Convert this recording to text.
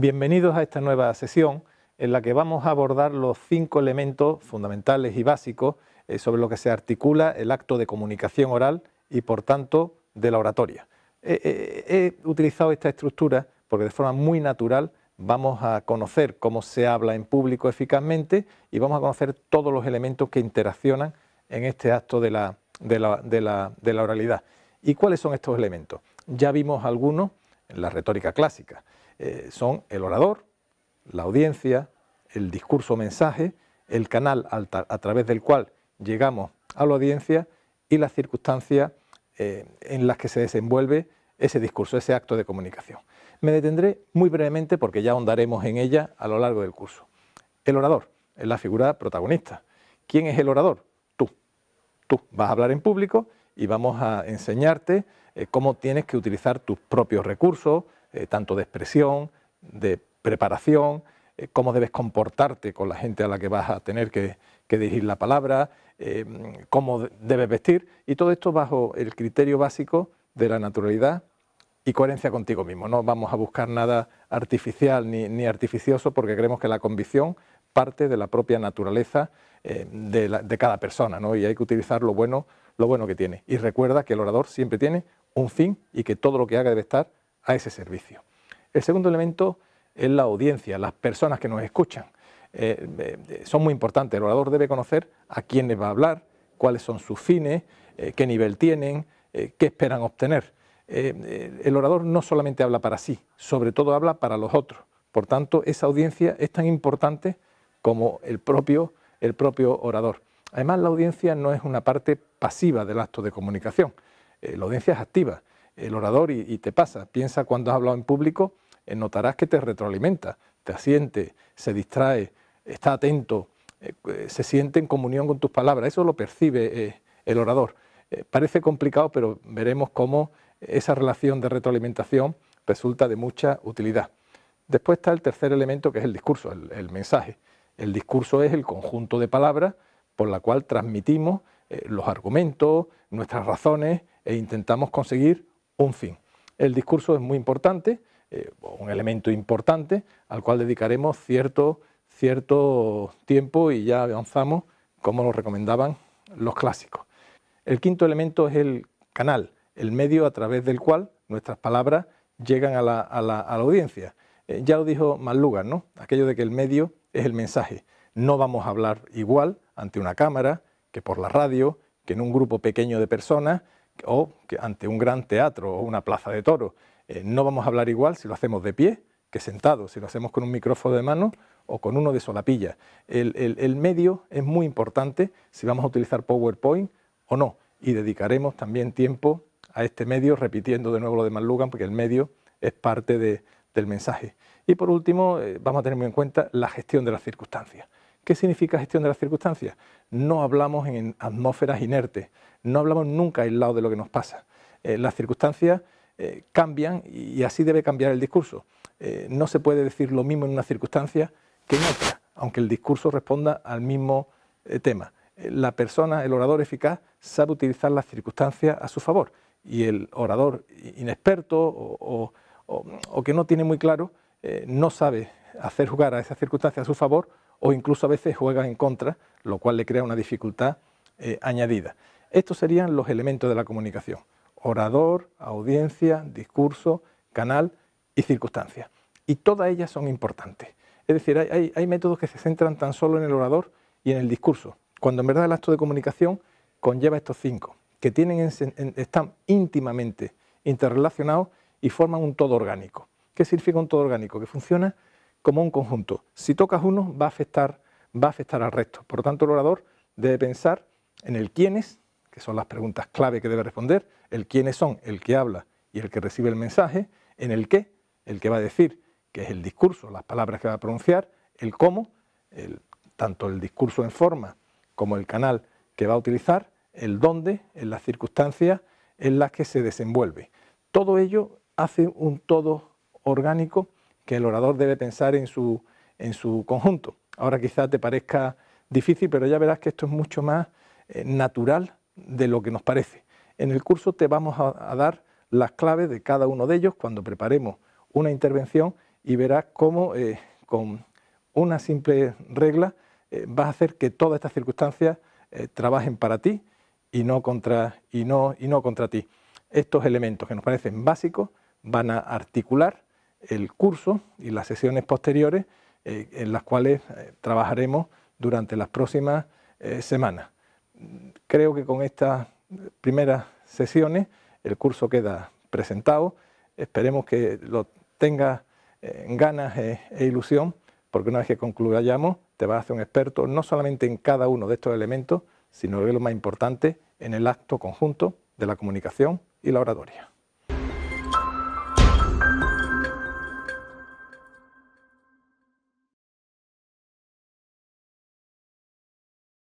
Bienvenidos a esta nueva sesión en la que vamos a abordar los cinco elementos fundamentales y básicos eh, sobre lo que se articula el acto de comunicación oral y por tanto de la oratoria. Eh, eh, he, utilizado esta estructura porque de forma muy natural vamos a conocer cómo se habla en público eficazmente y vamos a conocer todos los elementos que interaccionan en este acto de la, de la oralidad. ¿Y cuáles son estos elementos? Ya vimos algunos en la retórica clásica. Eh, son el orador, la audiencia, el discurso mensaje, el canal a través del cual llegamos a la audiencia y las circunstancias eh, en las que se desenvuelve ese discurso, ese acto de comunicación. Me detendré muy brevemente porque ya ahondaremos en ella a lo largo del curso. El orador es la figura protagonista. ¿Quién es el orador? Tú. Tú vas a hablar en público y vamos a enseñarte eh, cómo tienes que utilizar tus propios recursos, eh, tanto de expresión, de preparación, eh, cómo debes comportarte con la gente a la que vas a tener que, que dirigir la palabra, cómo debes vestir, y todo esto bajo el criterio básico de la naturalidad y coherencia contigo mismo. No vamos a buscar nada artificial ni, artificioso porque creemos que la convicción parte de la propia naturaleza de, de, cada persona ¿no? y hay que utilizar lo bueno lo bueno que tiene. Y recuerda que el orador siempre tiene un fin y que todo lo que haga debe estar a ese servicio. El segundo elemento es la audiencia, las personas que nos escuchan. Eh, eh, eh, son muy importantes. El orador debe conocer a quiénes va a hablar, cuáles son sus fines, qué nivel tienen, qué esperan obtener. el orador no solamente habla para sí, sobre todo habla para los otros. Por tanto, esa audiencia es tan importante como el propio, el propio orador. Además, la audiencia no es una parte pasiva del acto de comunicación, eh, la audiencia es activa. El orador, y, te pasa, piensa cuando has hablado en público, eh, notarás que te retroalimenta, te asiente, se distrae, está atento, eh, se siente en comunión con tus palabras, eso lo percibe el orador. parece complicado, pero veremos cómo esa relación de retroalimentación resulta de mucha utilidad. Después está el tercer elemento que es el discurso, el mensaje. El discurso es el conjunto de palabras por la cual transmitimos eh, los argumentos, nuestras razones e intentamos conseguir un fin. El discurso es muy importante, eh, un elemento importante al cual dedicaremos cierto, tiempo y ya avanzamos como lo recomendaban los clásicos. El quinto elemento es el canal, el medio a través del cual nuestras palabras llegan a la, audiencia. Eh, ya lo dijo Mallugar, ¿no? Aquello de que el medio es el mensaje. No vamos a hablar igual, ante una cámara, que por la radio, que en un grupo pequeño de personas o que ante un gran teatro o una plaza de toros. Eh, no vamos a hablar igual si lo hacemos de pie que sentado, si lo hacemos con un micrófono de mano o con uno de solapilla. El, medio es muy importante si vamos a utilizar PowerPoint o no. Y dedicaremos también tiempo a este medio, repitiendo de nuevo lo de Manlugan, porque el medio es parte del mensaje. Y por último, eh, vamos a tener muy en cuenta la gestión de las circunstancias. ¿Qué significa gestión de las circunstancias? No hablamos en atmósferas inertes, no hablamos nunca lado de lo que nos pasa. Eh, las circunstancias eh, cambian y así debe cambiar el discurso. Eh, no se puede decir lo mismo en una circunstancia que en otra, aunque el discurso responda al mismo tema. La persona, el orador eficaz, sabe utilizar las circunstancias a su favor y el orador inexperto o, o que no tiene muy claro no sabe hacer jugar a esas circunstancias a su favor o incluso a veces juega en contra, lo cual le crea una dificultad eh, añadida. Estos serían los elementos de la comunicación, orador, audiencia, discurso, canal y circunstancia. Y todas ellas son importantes. Es decir, hay, métodos que se centran tan solo en el orador y en el discurso, cuando en verdad el acto de comunicación conlleva estos cinco, que tienen están íntimamente interrelacionados y forman un todo orgánico. ¿Qué significa un todo orgánico? Que funciona como un conjunto. Si tocas uno, va a afectar, va a afectar al resto. Por lo tanto, el orador debe pensar en el quiénes, que son las preguntas clave que debe responder, el quiénes son el que habla y el que recibe el mensaje, en el qué, el que va a decir, que es el discurso, las palabras que va a pronunciar, el cómo, tanto el discurso en forma como el canal que va a utilizar, el dónde, en las circunstancias en las que se desenvuelve. Todo ello hace un todo orgánico que el orador debe pensar en su, conjunto. Ahora quizás te parezca difícil, pero ya verás que esto es mucho más eh, natural de lo que nos parece. En el curso te vamos a, dar las claves de cada uno de ellos cuando preparemos una intervención y verás cómo eh, con una simple regla eh, vas a hacer que todas estas circunstancias trabajen para ti y no, no, y no contra ti. Estos elementos que nos parecen básicos van a articular el curso y las sesiones posteriores eh, en las cuales eh, trabajaremos durante las próximas eh, semanas. Creo que con estas primeras sesiones el curso queda presentado. Esperemos que lo tengas ganas e ilusión, porque una vez que concluyamos te vas a hacer un experto no solamente en cada uno de estos elementos, sino lo más importante, en el acto conjunto de la comunicación y la oratoria.